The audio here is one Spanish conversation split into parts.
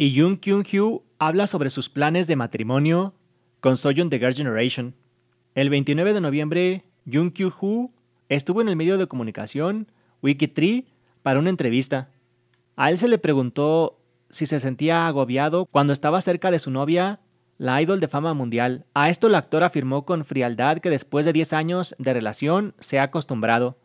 y Jung Kyung-hyu habla sobre sus planes de matrimonio con Soyeon The Girl Generation. El 29 de noviembre, Jung Kyung-hyu estuvo en el medio de comunicación Wikitree para una entrevista. A él se le preguntó si se sentía agobiado cuando estaba cerca de su novia, la idol de fama mundial. A esto el actor afirmó con frialdad que después de 10 años de relación se ha acostumbrado.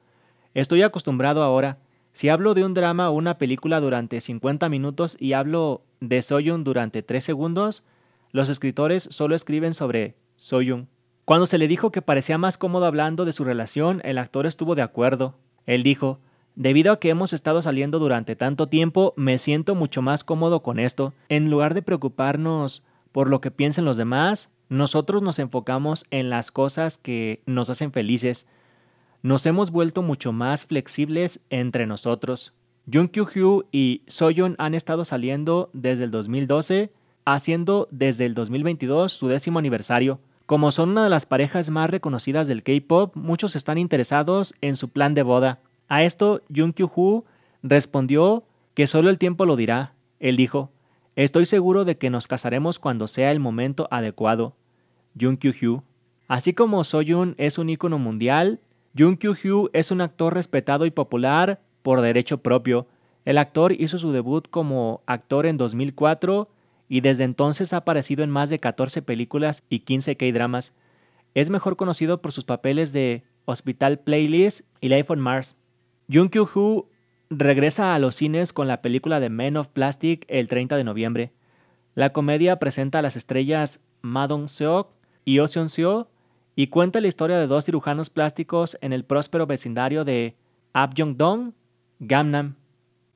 Estoy acostumbrado ahora. Si hablo de un drama o una película durante 50 minutos y hablo de Soyun durante tres segundos, los escritores solo escriben sobre Soyun. Cuando se le dijo que parecía más cómodo hablando de su relación, el actor estuvo de acuerdo. Él dijo, debido a que hemos estado saliendo durante tanto tiempo, me siento mucho más cómodo con esto. En lugar de preocuparnos por lo que piensen los demás, nosotros nos enfocamos en las cosas que nos hacen felices. Nos hemos vuelto mucho más flexibles entre nosotros. Jung hyu y Soyeon han estado saliendo desde el 2012, haciendo desde el 2022 su décimo aniversario. Como son una de las parejas más reconocidas del K-pop, muchos están interesados en su plan de boda. A esto, Jung kyu respondió que solo el tiempo lo dirá. Él dijo: Estoy seguro de que nos casaremos cuando sea el momento adecuado. Jung Así como Soyeon es un ícono mundial, Jung Kyu-hyu es un actor respetado y popular por derecho propio. El actor hizo su debut como actor en 2004 y desde entonces ha aparecido en más de 14 películas y 15 K-dramas. Es mejor conocido por sus papeles de Hospital Playlist y Life on Mars. Jung Kyu-hoo regresa a los cines con la película de Men of Plastic el 30 de noviembre. La comedia presenta a las estrellas Madong Seok y Ocean oh Seo y cuenta la historia de dos cirujanos plásticos en el próspero vecindario de Apjong-dong, Gamnam.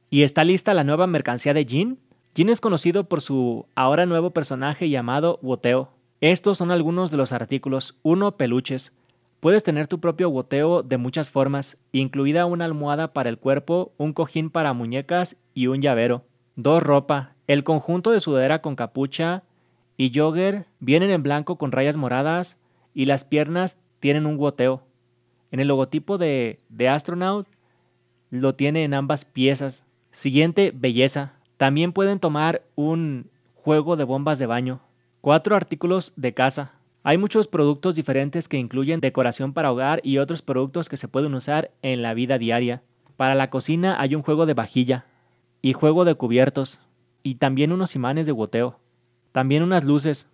¿Y está lista la nueva mercancía de Jin? Jin es conocido por su ahora nuevo personaje llamado Woteo. Estos son algunos de los artículos. 1. Peluches. Puedes tener tu propio Woteo de muchas formas, incluida una almohada para el cuerpo, un cojín para muñecas y un llavero. 2. Ropa. El conjunto de sudadera con capucha y jogger vienen en blanco con rayas moradas y las piernas tienen un Woteo. En el logotipo de The Astronaut lo tiene en ambas piezas. Siguiente, belleza. También pueden tomar un juego de bombas de baño. Cuatro artículos de casa. Hay muchos productos diferentes que incluyen decoración para hogar y otros productos que se pueden usar en la vida diaria. Para la cocina hay un juego de vajilla y juego de cubiertos y también unos imanes de goteo, también unas luces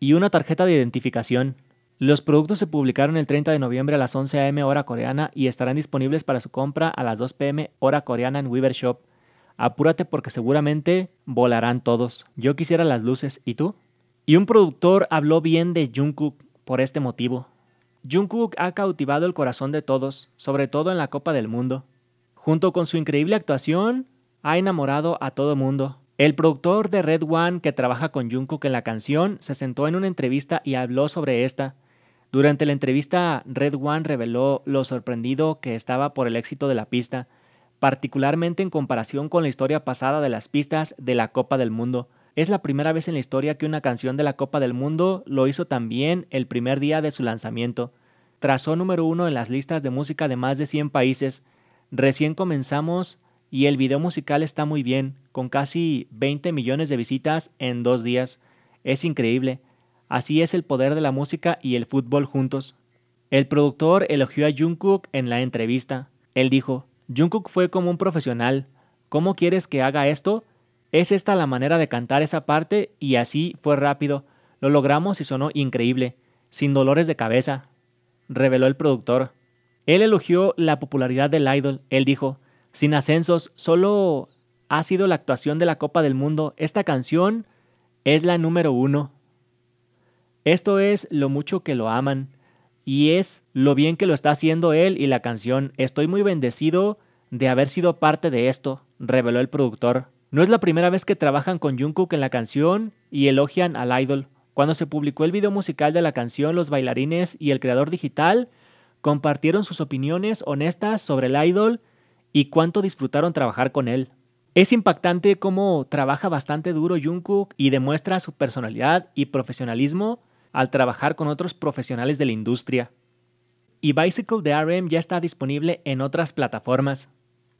y una tarjeta de identificación. Los productos se publicaron el 30 de noviembre a las 11 a.m. hora coreana y estarán disponibles para su compra a las 2 p.m. hora coreana en Weaver Shop. Apúrate porque seguramente volarán todos. Yo quisiera las luces, ¿y tú? Y un productor habló bien de Jungkook por este motivo. Jungkook ha cautivado el corazón de todos, sobre todo en la Copa del Mundo. Junto con su increíble actuación, ha enamorado a todo mundo. El productor de Red One que trabaja con Jungkook en la canción se sentó en una entrevista y habló sobre esta. Durante la entrevista, Red One reveló lo sorprendido que estaba por el éxito de la pista, particularmente en comparación con la historia pasada de las pistas de la Copa del Mundo. Es la primera vez en la historia que una canción de la Copa del Mundo lo hizo también el primer día de su lanzamiento. Trazó número uno en las listas de música de más de 100 países. Recién comenzamos y el video musical está muy bien, con casi 20 millones de visitas en dos días. Es increíble. Así es el poder de la música y el fútbol juntos. El productor elogió a Jungkook en la entrevista. Él dijo, Jungkook fue como un profesional. ¿Cómo quieres que haga esto? Es esta la manera de cantar esa parte y así fue rápido. Lo logramos y sonó increíble, sin dolores de cabeza, reveló el productor. Él elogió la popularidad del idol. Él dijo, sin ascensos, solo ha sido la actuación de la Copa del Mundo. Esta canción es la número uno. Esto es lo mucho que lo aman y es lo bien que lo está haciendo él y la canción. Estoy muy bendecido de haber sido parte de esto, reveló el productor. No es la primera vez que trabajan con Jungkook en la canción y elogian al idol. Cuando se publicó el video musical de la canción, los bailarines y el creador digital compartieron sus opiniones honestas sobre el idol y cuánto disfrutaron trabajar con él. Es impactante cómo trabaja bastante duro Jungkook y demuestra su personalidad y profesionalismo al trabajar con otros profesionales de la industria. Y Bicycle de RM ya está disponible en otras plataformas.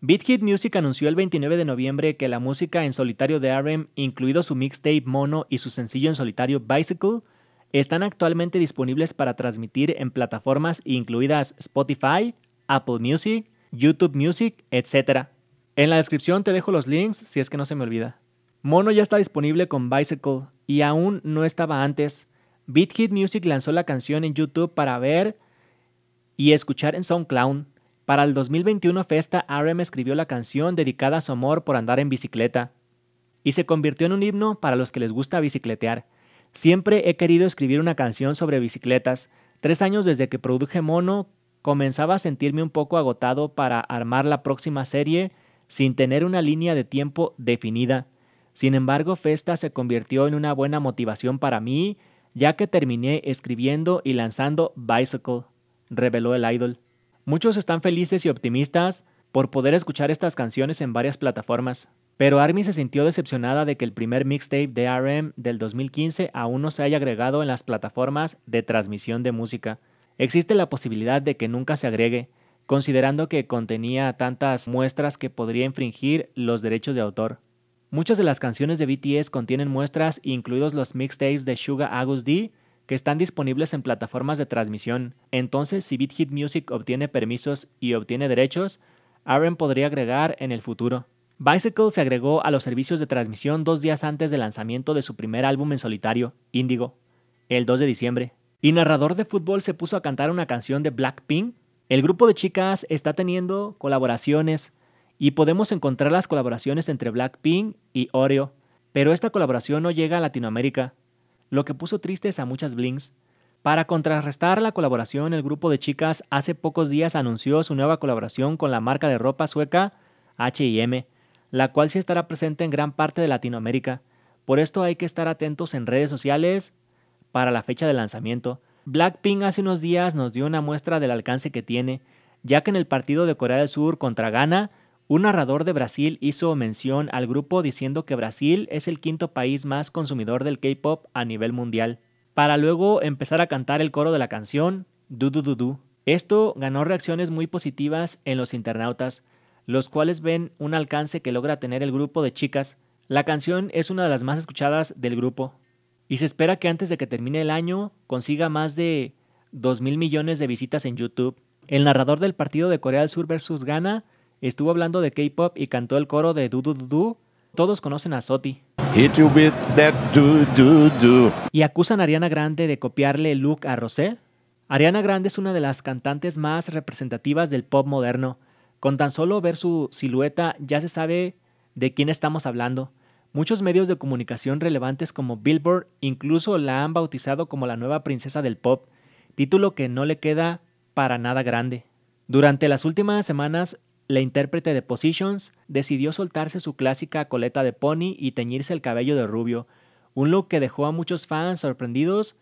BitHit Music anunció el 29 de noviembre que la música en solitario de RM, incluido su mixtape Mono y su sencillo en solitario Bicycle, están actualmente disponibles para transmitir en plataformas incluidas Spotify, Apple Music, YouTube Music, etc. En la descripción te dejo los links si es que no se me olvida. Mono ya está disponible con Bicycle y aún no estaba antes, Beat Music lanzó la canción en YouTube para ver y escuchar en SoundCloud. Para el 2021 Festa, RM escribió la canción dedicada a su amor por andar en bicicleta y se convirtió en un himno para los que les gusta bicicletear. Siempre he querido escribir una canción sobre bicicletas. Tres años desde que produje Mono, comenzaba a sentirme un poco agotado para armar la próxima serie sin tener una línea de tiempo definida. Sin embargo, Festa se convirtió en una buena motivación para mí ya que terminé escribiendo y lanzando Bicycle, reveló el idol. Muchos están felices y optimistas por poder escuchar estas canciones en varias plataformas, pero Army se sintió decepcionada de que el primer mixtape de RM del 2015 aún no se haya agregado en las plataformas de transmisión de música. Existe la posibilidad de que nunca se agregue, considerando que contenía tantas muestras que podría infringir los derechos de autor. Muchas de las canciones de BTS contienen muestras, incluidos los mixtapes de Suga Agus D, que están disponibles en plataformas de transmisión. Entonces, si Beat Music obtiene permisos y obtiene derechos, Aaron podría agregar en el futuro. Bicycle se agregó a los servicios de transmisión dos días antes del lanzamiento de su primer álbum en solitario, Indigo, el 2 de diciembre. Y narrador de fútbol se puso a cantar una canción de Blackpink. El grupo de chicas está teniendo colaboraciones y podemos encontrar las colaboraciones entre Blackpink y Oreo, pero esta colaboración no llega a Latinoamérica, lo que puso tristes a muchas Blinks. Para contrarrestar la colaboración, el grupo de chicas hace pocos días anunció su nueva colaboración con la marca de ropa sueca HM, la cual sí estará presente en gran parte de Latinoamérica. Por esto hay que estar atentos en redes sociales para la fecha de lanzamiento. Blackpink hace unos días nos dio una muestra del alcance que tiene, ya que en el partido de Corea del Sur contra Ghana un narrador de Brasil hizo mención al grupo diciendo que Brasil es el quinto país más consumidor del K-pop a nivel mundial, para luego empezar a cantar el coro de la canción Du Du Du Du. Esto ganó reacciones muy positivas en los internautas, los cuales ven un alcance que logra tener el grupo de chicas. La canción es una de las más escuchadas del grupo y se espera que antes de que termine el año consiga más de 2 mil millones de visitas en YouTube. El narrador del partido de Corea del Sur versus Ghana Estuvo hablando de K-pop y cantó el coro de Du Du Todos conocen a Soti. Y acusan a Ariana Grande de copiarle el look a Rosé. Ariana Grande es una de las cantantes más representativas del pop moderno. Con tan solo ver su silueta ya se sabe de quién estamos hablando. Muchos medios de comunicación relevantes como Billboard incluso la han bautizado como la nueva princesa del pop, título que no le queda para nada grande. Durante las últimas semanas la intérprete de Positions decidió soltarse su clásica coleta de pony y teñirse el cabello de rubio, un look que dejó a muchos fans sorprendidos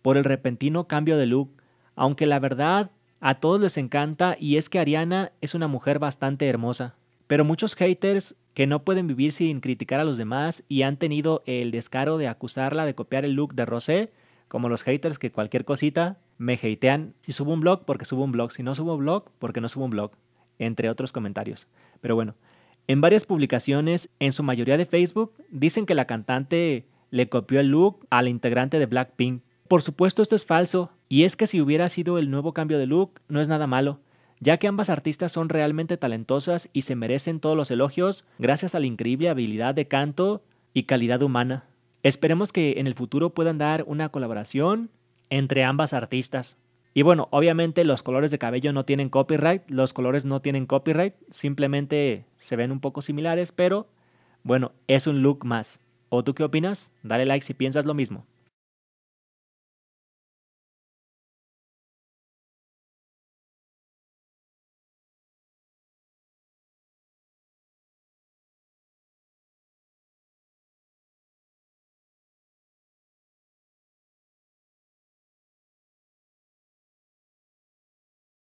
por el repentino cambio de look, aunque la verdad a todos les encanta y es que Ariana es una mujer bastante hermosa. Pero muchos haters que no pueden vivir sin criticar a los demás y han tenido el descaro de acusarla de copiar el look de Rosé, como los haters que cualquier cosita me hatean si subo un blog porque subo un blog, si no subo un blog porque no subo un blog entre otros comentarios. Pero bueno, en varias publicaciones, en su mayoría de Facebook, dicen que la cantante le copió el look a la integrante de Blackpink. Por supuesto esto es falso, y es que si hubiera sido el nuevo cambio de look, no es nada malo, ya que ambas artistas son realmente talentosas y se merecen todos los elogios gracias a la increíble habilidad de canto y calidad humana. Esperemos que en el futuro puedan dar una colaboración entre ambas artistas. Y bueno, obviamente los colores de cabello no tienen copyright, los colores no tienen copyright, simplemente se ven un poco similares, pero bueno, es un look más. ¿O tú qué opinas? Dale like si piensas lo mismo.